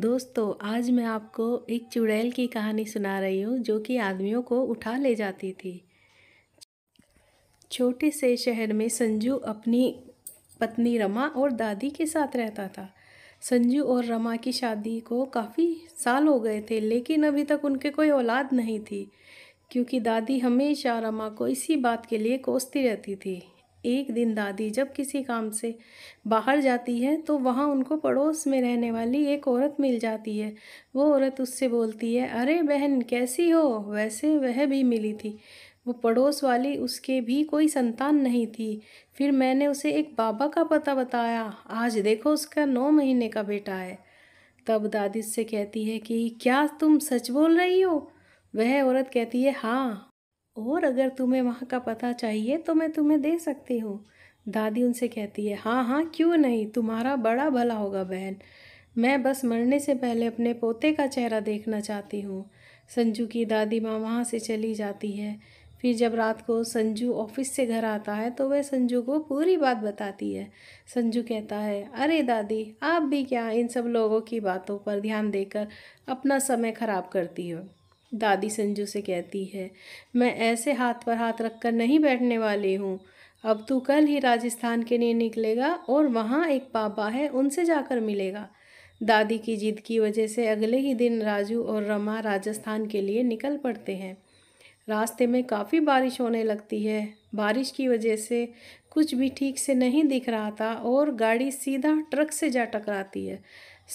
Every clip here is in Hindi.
दोस्तों आज मैं आपको एक चुड़ैल की कहानी सुना रही हूँ जो कि आदमियों को उठा ले जाती थी छोटे से शहर में संजू अपनी पत्नी रमा और दादी के साथ रहता था संजू और रमा की शादी को काफ़ी साल हो गए थे लेकिन अभी तक उनके कोई औलाद नहीं थी क्योंकि दादी हमेशा रमा को इसी बात के लिए कोसती रहती थी एक दिन दादी जब किसी काम से बाहर जाती है तो वहाँ उनको पड़ोस में रहने वाली एक औरत मिल जाती है वो औरत उससे बोलती है अरे बहन कैसी हो वैसे वह भी मिली थी वो पड़ोस वाली उसके भी कोई संतान नहीं थी फिर मैंने उसे एक बाबा का पता बताया आज देखो उसका नौ महीने का बेटा है तब दादी से कहती है कि क्या तुम सच बोल रही हो वह औरत कहती है हाँ और अगर तुम्हें वहाँ का पता चाहिए तो मैं तुम्हें दे सकती हूँ दादी उनसे कहती है हाँ हाँ क्यों नहीं तुम्हारा बड़ा भला होगा बहन मैं बस मरने से पहले अपने पोते का चेहरा देखना चाहती हूँ संजू की दादी माँ वहाँ से चली जाती है फिर जब रात को संजू ऑफिस से घर आता है तो वह संजू को पूरी बात बताती है संजू कहता है अरे दादी आप भी क्या इन सब लोगों की बातों पर ध्यान देकर अपना समय ख़राब करती हो दादी संजू से कहती है मैं ऐसे हाथ पर हाथ रखकर नहीं बैठने वाली हूँ अब तू कल ही राजस्थान के लिए निकलेगा और वहाँ एक पापा है उनसे जाकर मिलेगा दादी की जिद की वजह से अगले ही दिन राजू और रमा राजस्थान के लिए निकल पड़ते हैं रास्ते में काफ़ी बारिश होने लगती है बारिश की वजह से कुछ भी ठीक से नहीं दिख रहा था और गाड़ी सीधा ट्रक से जा टकराती है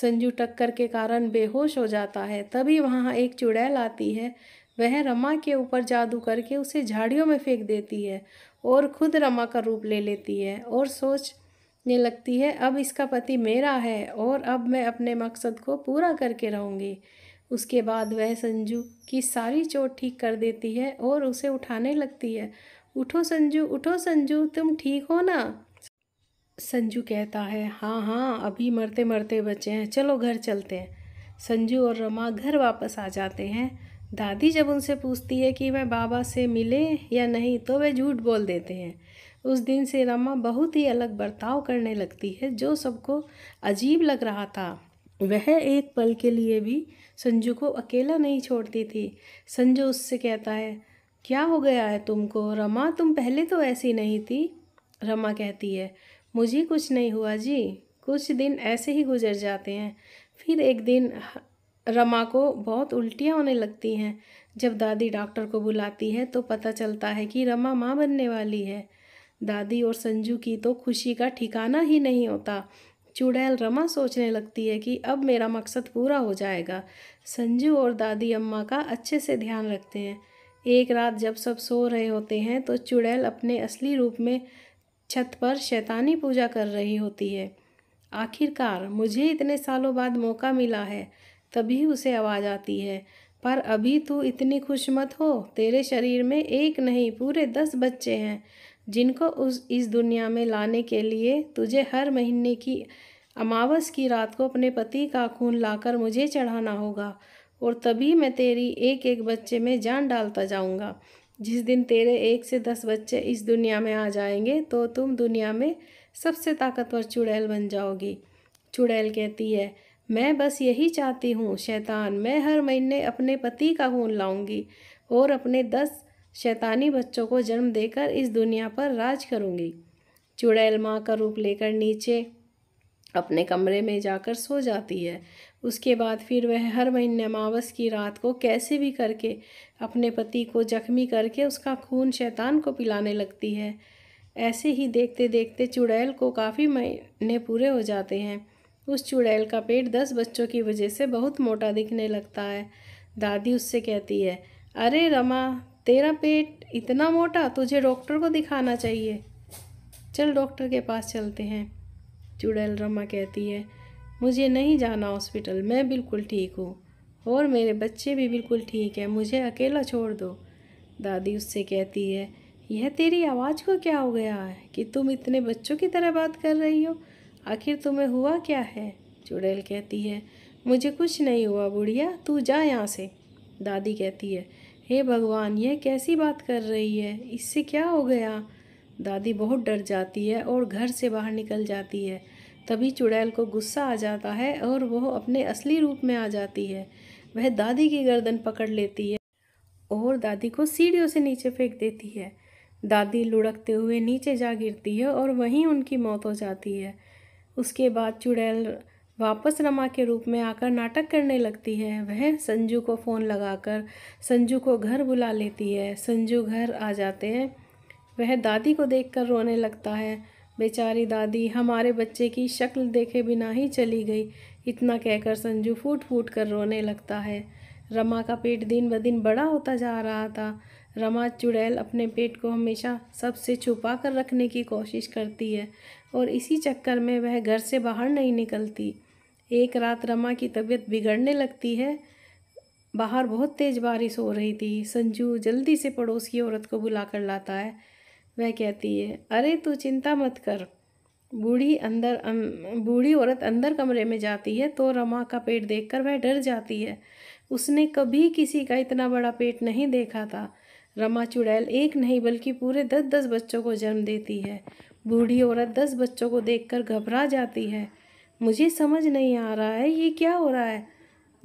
संजू टक्कर के कारण बेहोश हो जाता है तभी वहाँ एक चुड़ैल आती है वह रमा के ऊपर जादू करके उसे झाड़ियों में फेंक देती है और खुद रमा का रूप ले लेती है और सोचने लगती है अब इसका पति मेरा है और अब मैं अपने मकसद को पूरा करके रहूँगी उसके बाद वह संजू की सारी चोट ठीक कर देती है और उसे उठाने लगती है उठो संजू उठो संजू तुम ठीक हो ना संजू कहता है हाँ हाँ अभी मरते मरते बचे हैं चलो घर चलते हैं संजू और रमा घर वापस आ जाते हैं दादी जब उनसे पूछती है कि वह बाबा से मिले या नहीं तो वे झूठ बोल देते हैं उस दिन से रमा बहुत ही अलग बर्ताव करने लगती है जो सबको अजीब लग रहा था वह एक पल के लिए भी संजू को अकेला नहीं छोड़ती थी संजू उससे कहता है क्या हो गया है तुमको रमा तुम पहले तो ऐसी नहीं थी रमा कहती है मुझे कुछ नहीं हुआ जी कुछ दिन ऐसे ही गुजर जाते हैं फिर एक दिन रमा को बहुत उल्टियाँ होने लगती हैं जब दादी डॉक्टर को बुलाती है तो पता चलता है कि रमा माँ बनने वाली है दादी और संजू की तो खुशी का ठिकाना ही नहीं होता चुड़ैल रमा सोचने लगती है कि अब मेरा मकसद पूरा हो जाएगा संजू और दादी अम्मा का अच्छे से ध्यान रखते हैं एक रात जब सब सो रहे होते हैं तो चुड़ैल अपने असली रूप में छत पर शैतानी पूजा कर रही होती है आखिरकार मुझे इतने सालों बाद मौका मिला है तभी उसे आवाज़ आती है पर अभी तू इतनी खुश मत हो तेरे शरीर में एक नहीं पूरे दस बच्चे हैं जिनको उस इस दुनिया में लाने के लिए तुझे हर महीने की अमावस की रात को अपने पति का खून लाकर मुझे चढ़ाना होगा और तभी मैं तेरी एक एक बच्चे में जान डालता जाऊँगा जिस दिन तेरे एक से दस बच्चे इस दुनिया में आ जाएंगे तो तुम दुनिया में सबसे ताकतवर चुड़ैल बन जाओगी चुड़ैल कहती है मैं बस यही चाहती हूँ शैतान मैं हर महीने अपने पति का खून लाऊंगी और अपने दस शैतानी बच्चों को जन्म देकर इस दुनिया पर राज करूँगी चुड़ैल माँ का रूप लेकर नीचे अपने कमरे में जाकर सो जाती है उसके बाद फिर वह हर महीने अमावस की रात को कैसे भी करके अपने पति को जख्मी करके उसका खून शैतान को पिलाने लगती है ऐसे ही देखते देखते चुड़ैल को काफ़ी महीने पूरे हो जाते हैं उस चुड़ैल का पेट दस बच्चों की वजह से बहुत मोटा दिखने लगता है दादी उससे कहती है अरे रमा तेरा पेट इतना मोटा तुझे डॉक्टर को दिखाना चाहिए चल डॉक्टर के पास चलते हैं चुड़ैल रमा कहती है मुझे नहीं जाना हॉस्पिटल मैं बिल्कुल ठीक हूँ और मेरे बच्चे भी बिल्कुल ठीक है मुझे अकेला छोड़ दो दादी उससे कहती है यह तेरी आवाज़ को क्या हो गया है कि तुम इतने बच्चों की तरह बात कर रही हो आखिर तुम्हें हुआ क्या है चुड़ैल कहती है मुझे कुछ नहीं हुआ बुढ़िया तू जा यहाँ से दादी कहती है हे भगवान यह कैसी बात कर रही है इससे क्या हो गया दादी बहुत डर जाती है और घर से बाहर निकल जाती है तभी चुड़ैल को गुस्सा आ जाता है और वह अपने असली रूप में आ जाती है वह दादी की गर्दन पकड़ लेती है और दादी को सीढ़ियों से नीचे फेंक देती है दादी लुढ़कते हुए नीचे जा गिरती है और वहीं उनकी मौत हो जाती है उसके बाद चुड़ैल वापस रमा के रूप में आकर नाटक करने लगती है वह संजू को फ़ोन लगाकर संजू को घर बुला लेती है संजू घर आ जाते हैं वह दादी को देखकर रोने लगता है बेचारी दादी हमारे बच्चे की शक्ल देखे बिना ही चली गई इतना कहकर संजू फूट फूट कर रोने लगता है रमा का पेट दिन ब दिन बड़ा होता जा रहा था रमा चुड़ैल अपने पेट को हमेशा सबसे छुपा कर रखने की कोशिश करती है और इसी चक्कर में वह घर से बाहर नहीं निकलती एक रात रमा की तबीयत बिगड़ने लगती है बाहर बहुत तेज़ बारिश हो रही थी संजू जल्दी से पड़ोस की औरत को बुला कर लाता है वह कहती है अरे तू चिंता मत कर बूढ़ी अंदर अं, बूढ़ी औरत अंदर कमरे में जाती है तो रमा का पेट देखकर वह डर जाती है उसने कभी किसी का इतना बड़ा पेट नहीं देखा था रमा चुड़ैल एक नहीं बल्कि पूरे दस दस बच्चों को जन्म देती है बूढ़ी औरत दस बच्चों को देखकर घबरा जाती है मुझे समझ नहीं आ रहा है ये क्या हो रहा है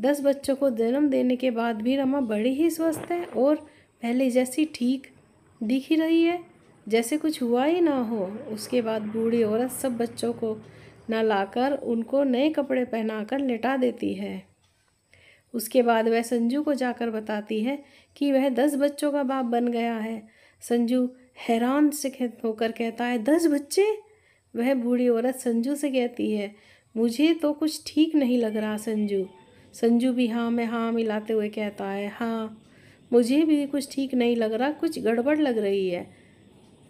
दस बच्चों को जन्म देने के बाद भी रमा बड़ी ही स्वस्थ है और पहले जैसी ठीक दिख ही रही है जैसे कुछ हुआ ही ना हो उसके बाद बूढ़ी औरत सब बच्चों को न लाकर उनको नए कपड़े पहनाकर लेटा देती है उसके बाद वह संजू को जाकर बताती है कि वह दस बच्चों का बाप बन गया है संजू हैरान से होकर कहता है दस बच्चे वह बूढ़ी औरत संजू से कहती है मुझे तो कुछ ठीक नहीं लग रहा संजू संजू भी हाँ में हाँ मिलाते हुए कहता है हाँ मुझे भी कुछ ठीक नहीं लग रहा कुछ गड़बड़ लग रही है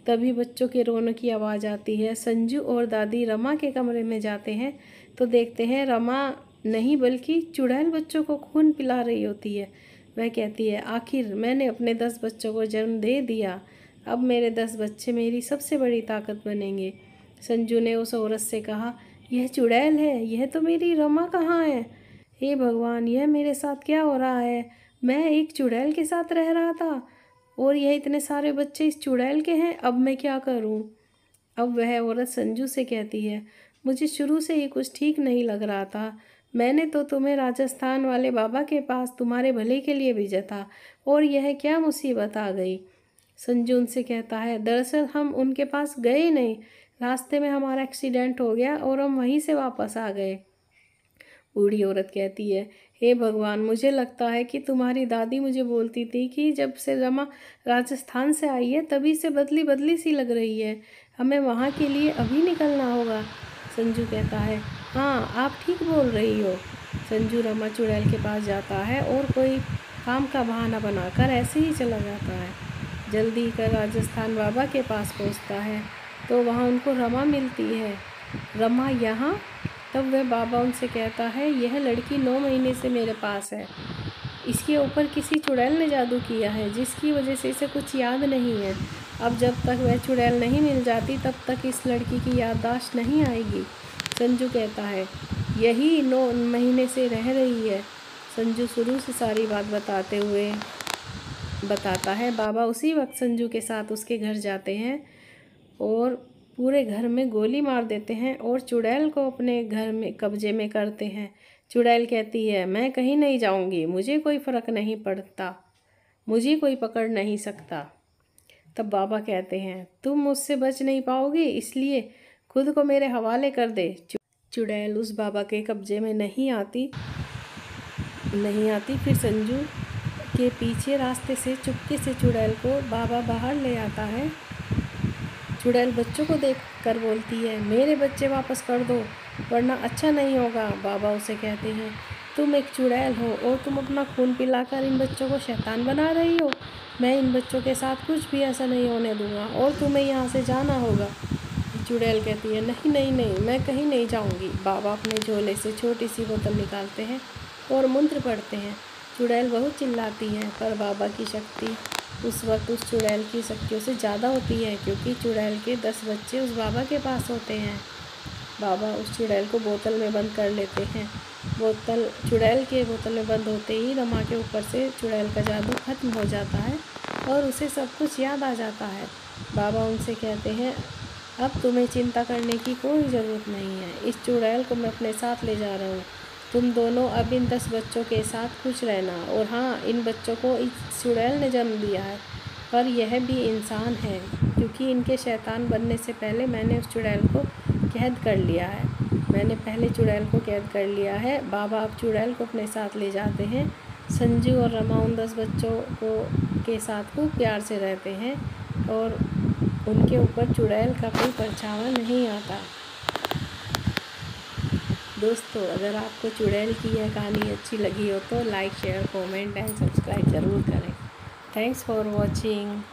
तभी बच्चों के रोने की आवाज़ आती है संजू और दादी रमा के कमरे में जाते हैं तो देखते हैं रमा नहीं बल्कि चुड़ैल बच्चों को खून पिला रही होती है वह कहती है आखिर मैंने अपने दस बच्चों को जन्म दे दिया अब मेरे दस बच्चे मेरी सबसे बड़ी ताकत बनेंगे संजू ने उस औरत से कहा यह चुड़ैल है यह तो मेरी रमा कहाँ है हे भगवान यह मेरे साथ क्या हो रहा है मैं एक चुड़ैल के साथ रह रहा था और यह इतने सारे बच्चे इस चुड़ैल के हैं अब मैं क्या करूं अब वह औरत संजू से कहती है मुझे शुरू से ही कुछ ठीक नहीं लग रहा था मैंने तो तुम्हें राजस्थान वाले बाबा के पास तुम्हारे भले के लिए भेजा था और यह क्या मुसीबत आ गई संजू उनसे कहता है दरअसल हम उनके पास गए नहीं रास्ते में हमारा एक्सीडेंट हो गया और हम वहीं से वापस आ गए बूढ़ी औरत कहती है हे भगवान मुझे लगता है कि तुम्हारी दादी मुझे बोलती थी कि जब से रमा राजस्थान से आई है तभी से बदली बदली सी लग रही है हमें वहाँ के लिए अभी निकलना होगा संजू कहता है हाँ आप ठीक बोल रही हो संजू रमा चुड़ैल के पास जाता है और कोई काम का बहाना बनाकर ऐसे ही चला जाता है जल्दी कर राजस्थान बाबा के पास पहुँचता है तो वहाँ उनको रमा मिलती है रमा यहाँ तब वह बाबा उनसे कहता है यह लड़की नौ महीने से मेरे पास है इसके ऊपर किसी चुड़ैल ने जादू किया है जिसकी वजह से इसे कुछ याद नहीं है अब जब तक वह चुड़ैल नहीं मिल जाती तब तक इस लड़की की याददाश्त नहीं आएगी संजू कहता है यही नौ महीने से रह रही है संजू शुरू से सारी बात बताते हुए बताता है बाबा उसी वक्त संजू के साथ उसके घर जाते हैं और पूरे घर में गोली मार देते हैं और चुड़ैल को अपने घर में कब्जे में करते हैं चुड़ैल कहती है मैं कहीं नहीं जाऊंगी मुझे कोई फ़र्क नहीं पड़ता मुझे कोई पकड़ नहीं सकता तब बाबा कहते हैं तुम मुझसे बच नहीं पाओगी इसलिए खुद को मेरे हवाले कर दे चुड़ैल उस बाबा के कब्जे में नहीं आती नहीं आती फिर संजू के पीछे रास्ते से चुपके से चुड़ैल को बाबा बाहर ले आता है चुड़ैल बच्चों को देख कर बोलती है मेरे बच्चे वापस कर दो वरना अच्छा नहीं होगा बाबा उसे कहते हैं तुम एक चुड़ैल हो और तुम अपना खून पिलाकर इन बच्चों को शैतान बना रही हो मैं इन बच्चों के साथ कुछ भी ऐसा नहीं होने दूंगा और तुम्हें यहाँ से जाना होगा चुड़ैल कहती है नहीं नहीं नहीं मैं कहीं नहीं जाऊँगी बाबा अपने झोले से छोटी सी बोतल निकालते हैं और मंत्र पढ़ते हैं चुड़ैल बहुत चिल्लाती है पर बाबा की शक्ति उस वक्त उस चुड़ैल की शक्तियों से ज़्यादा होती है क्योंकि चुड़ैल के दस बच्चे उस बाबा के पास होते हैं बाबा उस चुड़ैल को बोतल में बंद कर लेते हैं बोतल चुड़ैल के बोतल में बंद होते ही दमा के ऊपर से चुड़ैल का जादू खत्म हो जाता है और उसे सब कुछ याद आ जाता है बाबा उनसे कहते हैं अब तुम्हें चिंता करने की कोई ज़रूरत नहीं है इस चुड़ैल को मैं अपने साथ ले जा रहा हूँ तुम दोनों अब इन दस बच्चों के साथ खुश रहना और हाँ इन बच्चों को इस चुड़ैल ने जन्म दिया है पर यह भी इंसान है क्योंकि इनके शैतान बनने से पहले मैंने उस चुड़ैल को कैद कर लिया है मैंने पहले चुड़ैल को कैद कर लिया है बाबा अब चुड़ैल को अपने साथ ले जाते हैं संजू और रमा उन दस बच्चों को के साथ खूब प्यार से रहते हैं और उनके ऊपर चुड़ैल का कोई परछावा नहीं आता दोस्तों अगर आपको चुड़ैल की यह कहानी अच्छी लगी हो तो like share comment and subscribe ज़रूर करें थैंक्स फॉर वॉचिंग